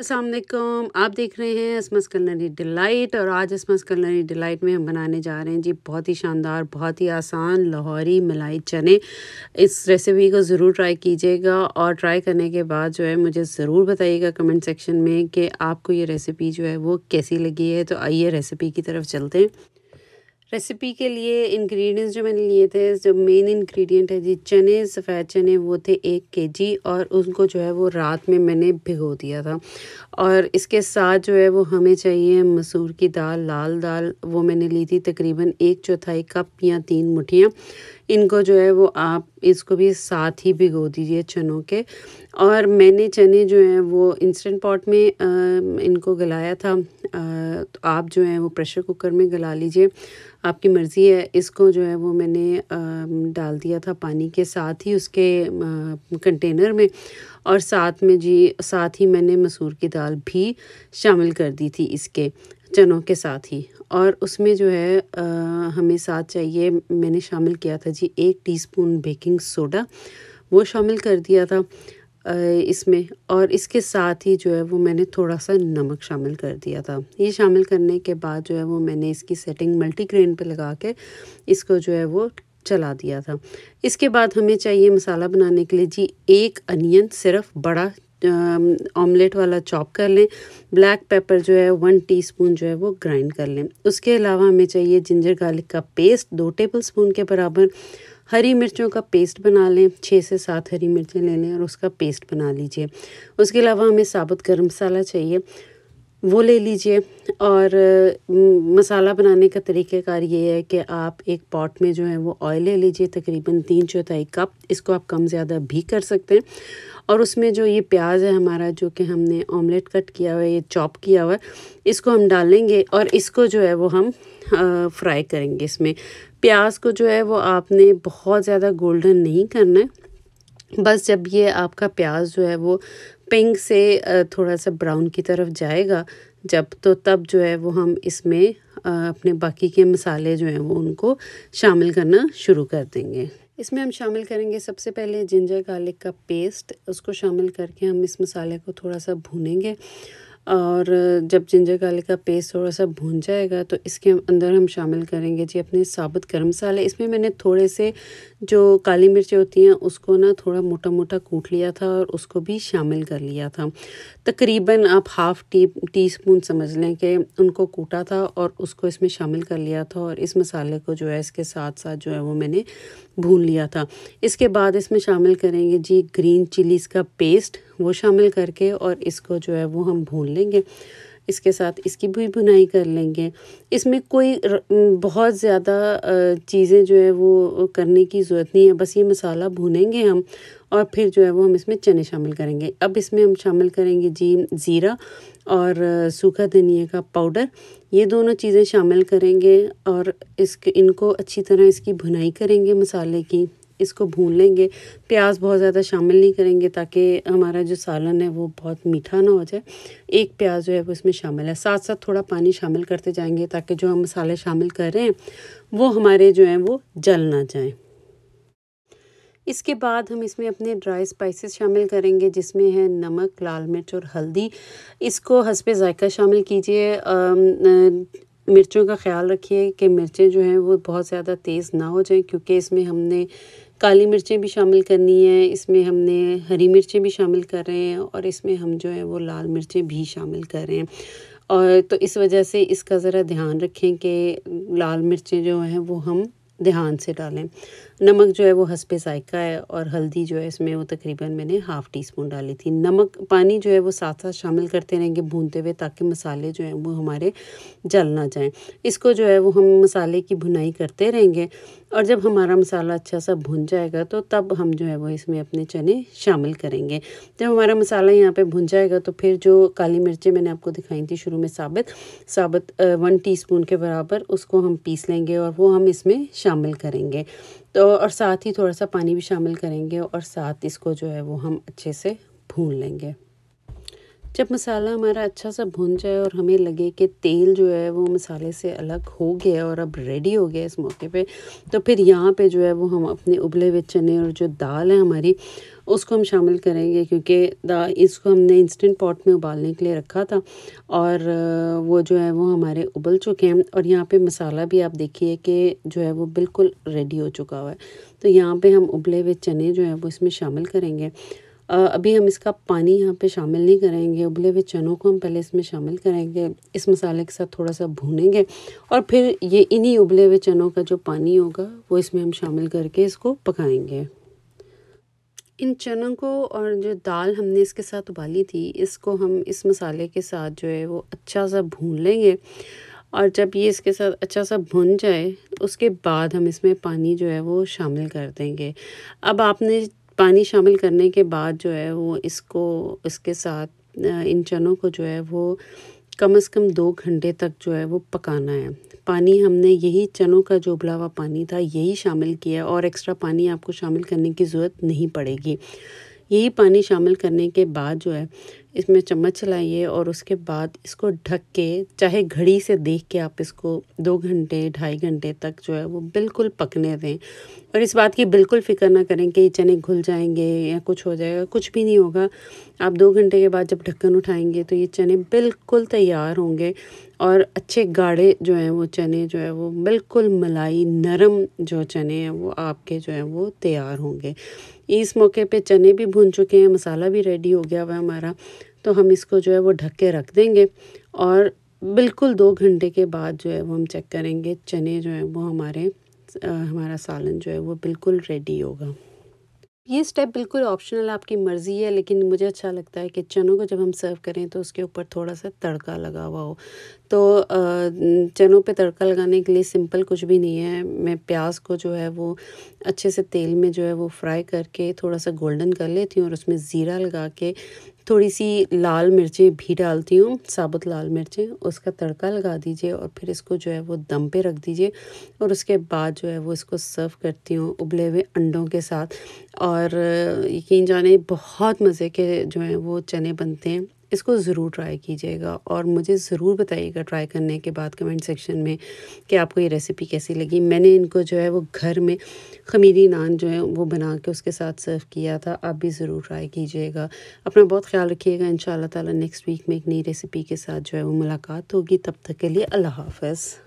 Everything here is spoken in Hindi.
असलम आप देख रहे हैं असमस कलनरी डिलाइट और आज असमस कलनरी डिलाइट में हम बनाने जा रहे हैं जी बहुत ही शानदार बहुत ही आसान लाहौरी मलाई चने इस रेसिपी को ज़रूर ट्राई कीजिएगा और ट्राई करने के बाद जो है मुझे ज़रूर बताइएगा कमेंट सेक्शन में कि आपको ये रेसिपी जो है वो कैसी लगी है तो आइए रेसिपी की तरफ चलते हैं रेसिपी के लिए इंग्रेडिएंट्स जो मैंने लिए थे जो मेन इंग्रेडिएंट है जी चने सफ़ेद चने वो थे एक केजी और उनको जो है वो रात में मैंने भिगो दिया था और इसके साथ जो है वो हमें चाहिए मसूर की दाल लाल दाल वो मैंने ली थी तकरीबन एक चौथाई कप या तीन मुठियाँ इनको जो है वो आप इसको भी साथ ही भिगो दीजिए चनों के और मैंने चने जो हैं वो इंस्टेंट पॉट में आ, इनको गलाया था आ, तो आप जो है वो प्रेशर कुकर में गला लीजिए आपकी मर्ज़ी है इसको जो है वो मैंने आ, डाल दिया था पानी के साथ ही उसके कंटेनर में और साथ में जी साथ ही मैंने मसूर की दाल भी शामिल कर दी थी इसके चनों के साथ ही और उसमें जो है आ, हमें साथ चाहिए मैंने शामिल किया था जी एक टीस्पून बेकिंग सोडा वो शामिल कर दिया था इसमें और इसके साथ ही जो है वो मैंने थोड़ा सा नमक शामिल कर दिया था ये शामिल करने के बाद जो है वो मैंने इसकी सेटिंग मल्टीग्रेन पे लगा के इसको जो है वो चला दिया था इसके बाद हमें चाहिए मसाला बनाने के लिए जी एक अनियन सिर्फ बड़ा ऑमलेट वाला चॉप कर लें ब्लैक पेपर जो है वन टीस्पून जो है वो ग्राइंड कर लें उसके अलावा हमें चाहिए जिंजर गार्लिक का पेस्ट दो टेबल स्पून के बराबर हरी मिर्चों का पेस्ट बना लें छः से सात हरी मिर्चें ले लें और उसका पेस्ट बना लीजिए उसके अलावा हमें साबुत गर्म मसाला चाहिए वो ले लीजिए और मसाला बनाने का तरीक़ेकार ये है कि आप एक पॉट में जो है वो ऑयल ले लीजिए तकरीबन तीन चौथाई कप इसको आप कम ज़्यादा भी कर सकते हैं और उसमें जो ये प्याज है हमारा जो कि हमने ऑमलेट कट किया हुआ है ये चॉप किया हुआ है इसको हम डालेंगे और इसको जो है वो हम फ्राई करेंगे इसमें प्याज को जो है वो आपने बहुत ज़्यादा गोल्डन नहीं करना है बस जब ये आपका प्याज जो है वो पिंक से थोड़ा सा ब्राउन की तरफ जाएगा जब तो तब जो है वो हम इसमें अपने बाकी के मसाले जो हैं वो उनको शामिल करना शुरू कर देंगे इसमें हम शामिल करेंगे सबसे पहले जिंजर गार्लिक का पेस्ट उसको शामिल करके हम इस मसाले को थोड़ा सा भूनेंगे और जब जिंजर गार्लिक का पेस्ट थोड़ा सा भून जाएगा तो इसके अंदर हम शामिल करेंगे जी अपने साबुत गर्म मसाले इसमें मैंने थोड़े से जो काली मिर्चें होती हैं उसको ना थोड़ा मोटा मोटा कूट लिया था और उसको भी शामिल कर लिया था तकरीबन आप हाफ़ टी टी स्पून समझ लें कि उनको कूटा था और उसको इसमें शामिल कर लिया था और इस मसाले को जो है इसके साथ साथ जो है वो मैंने भून लिया था इसके बाद इसमें शामिल करेंगे जी ग्रीन चिलीज़ का पेस्ट वो शामिल करके और इसको जो है वो हम भून लेंगे इसके साथ इसकी भी बुनाई कर लेंगे इसमें कोई बहुत ज़्यादा चीज़ें जो है वो करने की ज़रूरत नहीं है बस ये मसाला भूनेंगे हम और फिर जो है वो हम इसमें चने शामिल करेंगे अब इसमें हम शामिल करेंगे जी ज़ीरा और सूखा धनिया का पाउडर ये दोनों चीज़ें शामिल करेंगे और इसके इनको अच्छी तरह इसकी भुनाई करेंगे मसाले की इसको भून लेंगे प्याज बहुत ज़्यादा शामिल नहीं करेंगे ताकि हमारा जो सालन है वो बहुत मीठा ना हो जाए एक प्याज जो है वो इसमें शामिल है साथ साथ थोड़ा पानी शामिल करते जाएंगे ताकि जो हम मसाले शामिल कर रहे हैं वो हमारे जो हैं वो जल ना जाएँ इसके बाद हम इसमें अपने ड्राई स्पाइसेस शामिल करेंगे जिसमें है नमक लाल मिर्च और हल्दी इसको हंसपे जायका शामिल कीजिए मिर्चों का ख्याल रखिए कि मिर्चें जो हैं वो बहुत ज़्यादा तेज़ ना हो जाएं क्योंकि इसमें हमने काली मिर्चें भी शामिल करनी है इसमें हमने हरी मिर्चें भी शामिल कर रहे हैं और इसमें हम जो है वो लाल मिर्चें भी शामिल कर रहे हैं और तो इस वजह से इसका ज़रा ध्यान रखें कि लाल मिर्चें जो हैं वो हम ध्यान से डालें नमक जो है वो हंस पे जायका है और हल्दी जो है इसमें वो तकरीबन मैंने हाफ़ टी स्पून डाली थी नमक पानी जो है वो साथ साथ शामिल करते रहेंगे भूनते हुए ताकि मसाले जो हैं वो हमारे जल ना जाएं इसको जो है वो हम मसाले की भुनाई करते रहेंगे और जब हमारा मसाला अच्छा सा भुन जाएगा तो तब हम जो है वो इसमें अपने चने शामिल करेंगे जब हमारा मसाला यहाँ पे भुन जाएगा तो फिर जो काली मिर्चें मैंने आपको दिखाई थी शुरू में साबित साबित वन टीस्पून के बराबर उसको हम पीस लेंगे और वो हम इसमें शामिल करेंगे तो और साथ ही थोड़ा सा पानी भी शामिल करेंगे और साथ इसको जो है वो हम अच्छे से भून लेंगे जब मसाला हमारा अच्छा सा भुन जाए और हमें लगे कि तेल जो है वो मसाले से अलग हो गया और अब रेडी हो गया इस मौके पे तो फिर यहाँ पे जो है वो हम अपने उबले हुए चने और जो दाल है हमारी उसको हम शामिल करेंगे क्योंकि दा इसको हमने इंस्टेंट पॉट में उबालने के लिए रखा था और वो जो है वो हमारे उबल चुके हैं और यहाँ पे मसाला भी आप देखिए कि जो है वो बिल्कुल रेडी हो चुका हुआ है तो यहाँ पे हम उबले हुए चने जो है वो इसमें शामिल करेंगे अभी हम इसका पानी यहाँ पे शामिल नहीं करेंगे उबले हुए चनों को हम पहले इसमें शामिल करेंगे इस मसाले के साथ थोड़ा सा भूनेंगे और फिर ये इन्हीं उबले हुए चनों का जो पानी होगा वो इसमें हम शामिल करके इसको पकाएंगे इन चनों को और जो दाल हमने इसके साथ उबाली थी इसको हम इस मसाले के साथ जो है वो अच्छा सा भून लेंगे और जब ये इसके साथ अच्छा सा भुन जाए उसके बाद हम इसमें पानी जो है वो शामिल कर देंगे अब आपने पानी शामिल करने के बाद जो है वो इसको इसके साथ इन चनों को जो है वो कम से कम दो घंटे तक जो है वो पकाना है पानी हमने यही चनों का जो उबला हुआ पानी था यही शामिल किया और एक्स्ट्रा पानी आपको शामिल करने की ज़रूरत नहीं पड़ेगी यही पानी शामिल करने के बाद जो है इसमें चम्मच चलाइए और उसके बाद इसको ढक के चाहे घड़ी से देख के आप इसको दो घंटे ढाई घंटे तक जो है वो बिल्कुल पकने दें और इस बात की बिल्कुल फ़िक्र ना करें कि चने घुल जाएंगे या कुछ हो जाएगा कुछ भी नहीं होगा आप दो घंटे के बाद जब ढक्कन उठाएंगे तो ये चने बिल्कुल तैयार होंगे और अच्छे गाढ़े जो हैं वो चने जो है वो बिल्कुल मलाई नरम जो चने हैं वो आपके जो हैं वो तैयार होंगे इस मौके पे चने भी भुन चुके हैं मसाला भी रेडी हो गया हुआ हमारा तो हम इसको जो है वो ढक के रख देंगे और बिल्कुल दो घंटे के बाद जो है वो हम चेक करेंगे चने जो है वो हमारे आ, हमारा सालन जो है वो बिल्कुल रेडी होगा ये स्टेप बिल्कुल ऑप्शनल आपकी मर्ज़ी है लेकिन मुझे अच्छा लगता है कि चनों को जब हम सर्व करें तो उसके ऊपर थोड़ा सा तड़का लगा हुआ हो तो चनों पे तड़का लगाने के लिए सिंपल कुछ भी नहीं है मैं प्याज को जो है वो अच्छे से तेल में जो है वो फ्राई करके थोड़ा सा गोल्डन कर लेती हूँ और उसमें ज़ीरा लगा के थोड़ी सी लाल मिर्चें भी डालती हूँ साबुत लाल मिर्चें उसका तड़का लगा दीजिए और फिर इसको जो है वो दम पे रख दीजिए और उसके बाद जो है वो इसको सर्व करती हूँ उबले हुए अंडों के साथ और यकीन जाने बहुत मज़े के जो हैं वो चने बनते हैं इसको ज़रूर ट्राई कीजिएगा और मुझे ज़रूर बताइएगा ट्राई करने के बाद कमेंट सेक्शन में कि आपको ये रेसिपी कैसी लगी मैंने इनको जो है वो घर में खमीरी नान जो है वो बना के उसके साथ सर्व किया था आप भी ज़रूर ट्राई कीजिएगा अपना बहुत ख्याल रखिएगा इन ताला नेक्स्ट वीक में एक नई रेसिपी के साथ जो है वो मुलाकात होगी तब तक के लिए अल्लाह हाफ